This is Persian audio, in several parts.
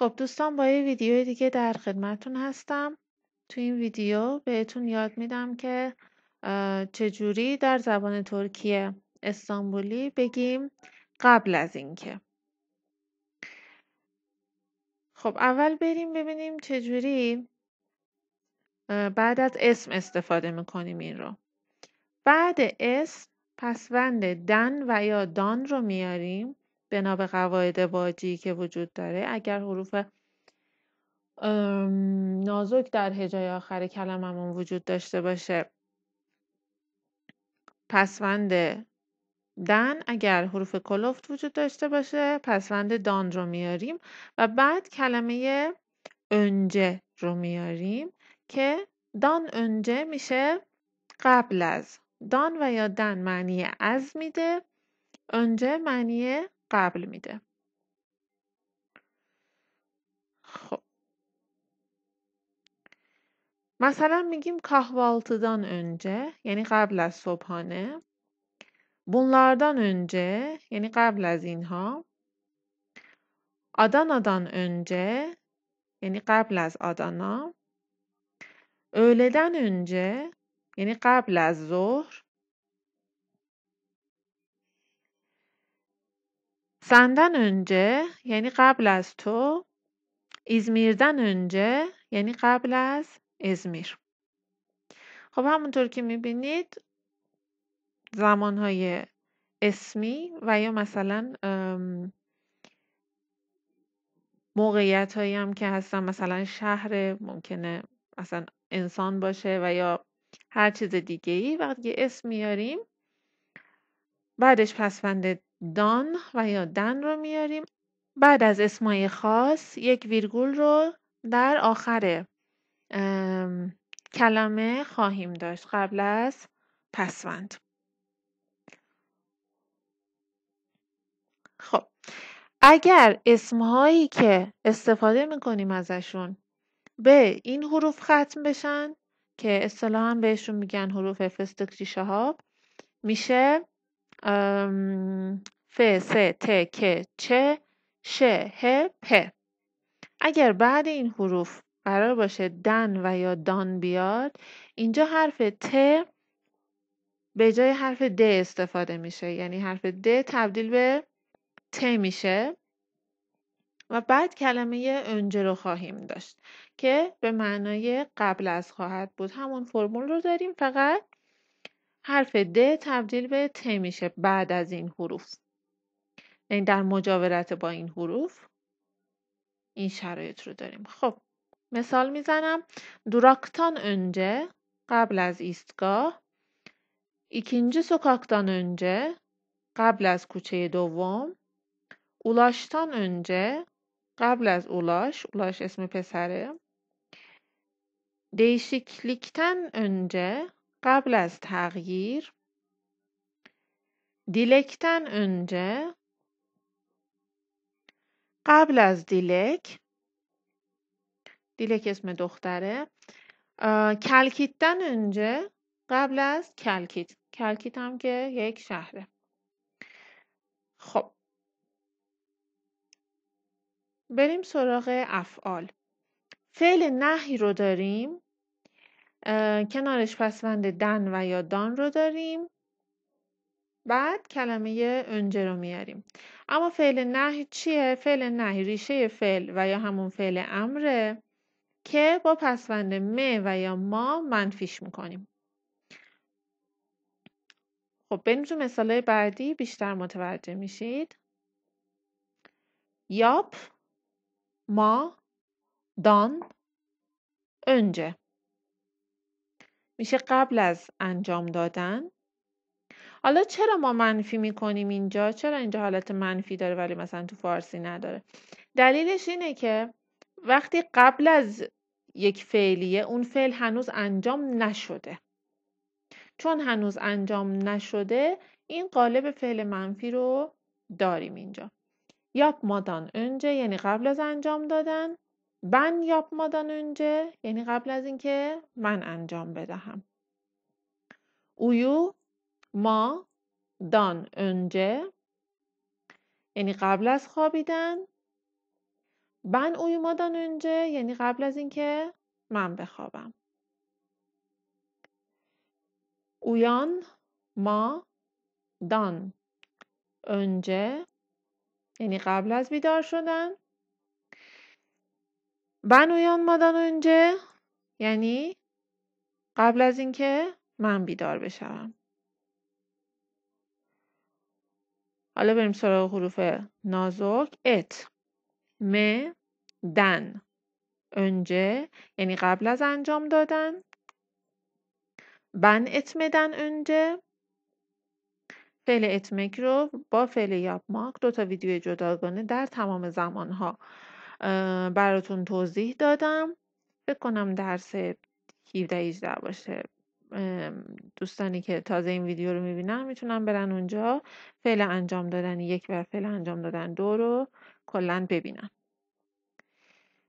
خب دوستان با یه ویدیو دیگه در خدمتون هستم تو این ویدیو بهتون یاد میدم که چجوری در زبان ترکیه استانبولی بگیم قبل از اینکه خب اول بریم ببینیم چجوری بعد از اسم استفاده میکنیم این رو بعد اسم پسوند دن و یا دان رو میاریم بنا به قواعد واجی که وجود داره اگر حروف نازک در هجای آخر کلممون وجود داشته باشه پسوند دن اگر حروف کلوفت وجود داشته باشه پسوند دان رو میاریم و بعد کلمه انجه رو میاریم که دان انجه میشه قبل از دان و یا دن معنی از میده انجه معنی قبل میده خب مثلا میگیم kahvaltıdan önce yani قبل از صبحانه bunlardan önce yani قبل از اینها Adana'dan önce yani قبل از Adana öğleden önce yani قبل از ظهر سندن önce یعنی قبل از تو ازمیردن önce یعنی قبل از ازمیر خب همونطور که میبینید زمانهای اسمی و یا مثلا موقعیت هایی هم که هستن مثلا شهر ممکنه مثلا انسان باشه و یا هر چیز دیگه ای وقتی اسم میاریم بعدش پسفند دان و یا دن رو میاریم بعد از اسمای خاص یک ویرگول رو در آخر کلمه خواهیم داشت قبل از پسوند خب اگر اسمهایی که استفاده میکنیم ازشون به این حروف ختم بشن که اصطلاحا بهشون میگن حروف فستکری ها میشه ف س ت ک چ ش ه پ اگر بعد این حروف قرار باشه دن و یا دان بیاد اینجا حرف ت به جای حرف د استفاده میشه یعنی حرف د تبدیل به ت میشه و بعد کلمه اونجه رو خواهیم داشت که به معنای قبل از خواهد بود همون فرمول رو داریم فقط حرف د تبدیل به ت میشه بعد از این حروف یعنی در مجاورت با این حروف این شرایط رو داریم خب مثال میزنم دوراکتان اونجه قبل از ایستگاه ikinci سکاکتان önce قبل از کوچه دوم اولاشتان önce قبل از اولاش اولاش اسم پسره دیشیکلیکتن önce قبل از تغییر دیلکتن önce قبل از دیلک دیلک اسم دختره کلکیتتن önce قبل از کلکیت کلکیت هم که یک شهره خب بریم سراغ افعال فعل نهی رو داریم کنارش پسوند دن و یا دان رو داریم بعد کلمه اونجه رو میاریم اما فعل نهی چیه؟ فعل نهی ریشه فعل و یا همون فعل امره که با پسوند م و یا ما منفیش میکنیم خب بریم تو مثاله بعدی بیشتر متوجه میشید یاپ ما دان انجه میشه قبل از انجام دادن حالا چرا ما منفی میکنیم اینجا چرا اینجا حالت منفی داره ولی مثلا تو فارسی نداره دلیلش اینه که وقتی قبل از یک فعلیه اون فعل هنوز انجام نشده چون هنوز انجام نشده این قالب فعل منفی رو داریم اینجا مادان اونجه یعنی قبل از انجام دادن ben yapmadan önce یعنی قبل از اینکه من انجام بدهم اویو ما دان اونجه یعنی قبل از خوابیدن ما دان önce یعنی قبل از اینکه من بخوابم اویان ما دان اونجه یعنی قبل از بیدار شدن بنویانمادان اونجه یعنی قبل از اینکه من بیدار بشم حالا بریم سراغ حروف نازک ات م دن اونجه یعنی قبل از انجام دادن بن دن اونجه. فعل اتمک رو با فعل یاپماک دو تا ویدیو جداگانه در تمام زمانها براتون توضیح دادم فکر کنم درس 17 18 باشه دوستانی که تازه این ویدیو رو میبینن میتونن برن اونجا فعل انجام دادن یک و فعل انجام دادن دو رو کلا ببینن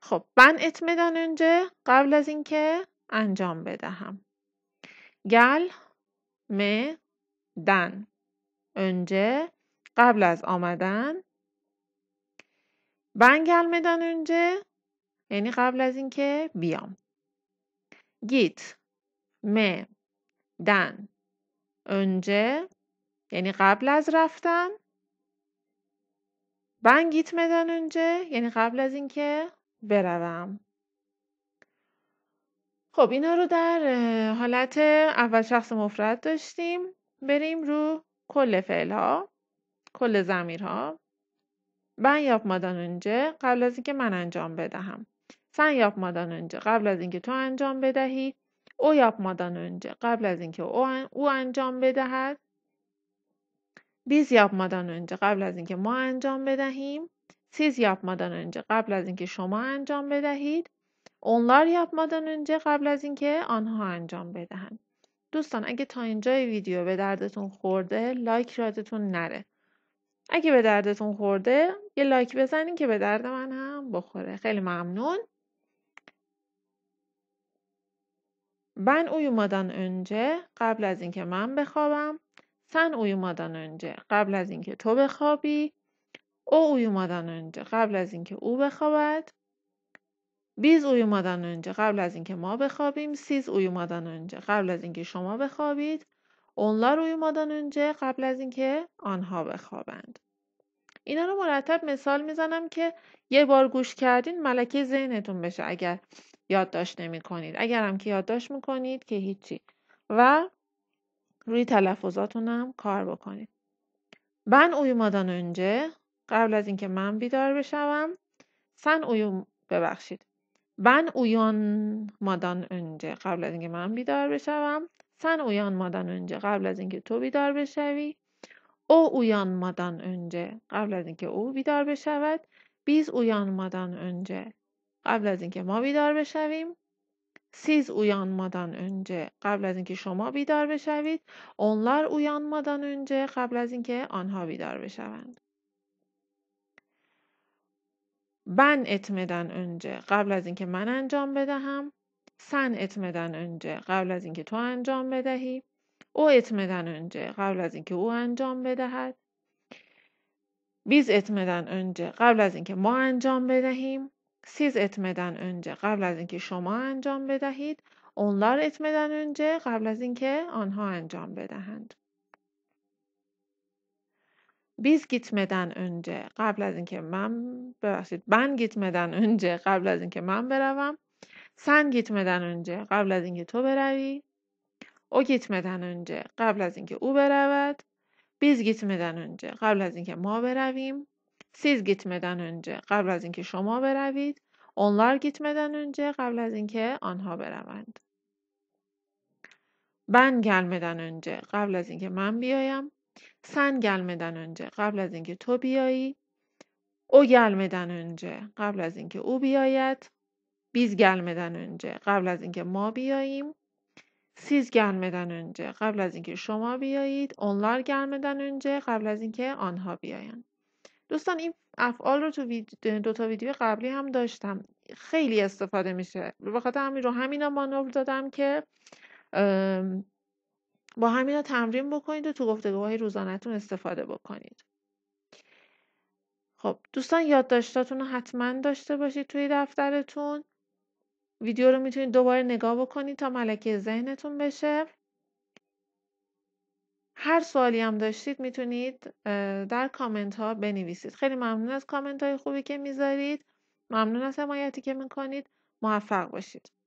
خب من اتمدن اونجا قبل از اینکه انجام بدهم گل م دن اونجا قبل از آمدن Ben gelmeden önce یعنی قبل از اینکه بیام گیت م دن önce یعنی قبل از رفتن ben gitmeden önce یعنی قبل از اینکه بروم خب اینا رو در حالت اول شخص مفرد داشتیم بریم رو کل فعل ها کل زمیر ها من یاپمادان اونجا قبل از اینکه من انجام بدهم. سن یاپمادان اونجا قبل از اینکه تو انجام بدهی. او یاپمادان اونجه قبل از اینکه او, انجام بدهد. بیز yapmadan اونجا قبل از اینکه ما انجام بدهیم. سیز yapmadan اونجه قبل از اینکه شما انجام بدهید. اونلار yapmadan اونجا قبل از اینکه آنها انجام بدهند. دوستان اگه تا اینجای ویدیو به دردتون خورده لایک یادتون نره. اگه به دردتون خورده یه لایک بزنین که به درد من هم بخوره خیلی ممنون من uyumadan önce قبل از اینکه من بخوابم سن uyumadan اونجه قبل از اینکه تو بخوابی او uyumadan önce قبل از اینکه او بخوابد بیز uyumadan önce قبل از اینکه ما بخوابیم سیز uyumadan önce قبل از اینکه شما بخوابید اونلار اومدن اونجا قبل از اینکه آنها بخوابند اینا رو مرتب مثال میزنم که یه بار گوش کردین ملکه ذهنتون بشه اگر یادداشت نمی کنید اگر هم که یادداشت میکنید که هیچی و روی تلفظاتون کار بکنید من اومدن اونجا قبل از اینکه من بیدار بشوم سن اویوم ببخشید من اویان مادان اونجه قبل از اینکه من بیدار بشوم Sen uyanmadan önce قبل از اینکه تو بیدار بشوی او uyanmadan önce قبل از اینکه او بیدار بشود بیز uyanmadan önce قبل از اینکه ما بیدار بشویم سیز uyanmadan önce قبل از اینکه شما بیدار بشوید onlar uyanmadan önce قبل از اینکه آنها بیدار بشوند بن اتمدن önce قبل از اینکه من انجام بدهم سن اتمدن önce قبل از اینکه تو انجام بدهی او اتمدن önce قبل از اینکه او انجام بدهد بیز اتمدن önce قبل از اینکه ما انجام بدهیم سیز اتمدن önce قبل از اینکه شما انجام بدهید اونلار اتمدن önce قبل از اینکه آنها انجام بدهند بیز گیتمدن önce قبل از اینکه من ببخشید من گیتمدن önce قبل از اینکه من بروم سن گیت مدن قبل از اینکه تو بروی او گیت مدن قبل از اینکه او برود گیت مدن قبل از اینکه ما برویم گیت مدن قبل از اینکه شما بروید گیت مدن قبل از اینکه آنها بروند گل مدن قبل از اینکه من بیایم گل مدن قبل از اینکه تو بیایی او مدن اونجه قبل از اینکه او بیاید بیز gelmeden önce قبل از اینکه ما بیاییم سیز gelmeden önce قبل از اینکه شما بیایید اونلار gelmeden önce قبل از اینکه آنها بیاین دوستان این افعال رو تو دوتا دو تا ویدیو قبلی هم داشتم خیلی استفاده میشه به خاطر همین رو همینا مانور دادم که با همینا تمرین بکنید و تو گفتگوهای روزانهتون استفاده بکنید خب دوستان یادداشتاتون رو حتما داشته باشید توی دفترتون ویدیو رو میتونید دوباره نگاه بکنید تا ملکه ذهنتون بشه هر سوالی هم داشتید میتونید در کامنت ها بنویسید خیلی ممنون از کامنت های خوبی که میذارید ممنون از حمایتی که میکنید موفق باشید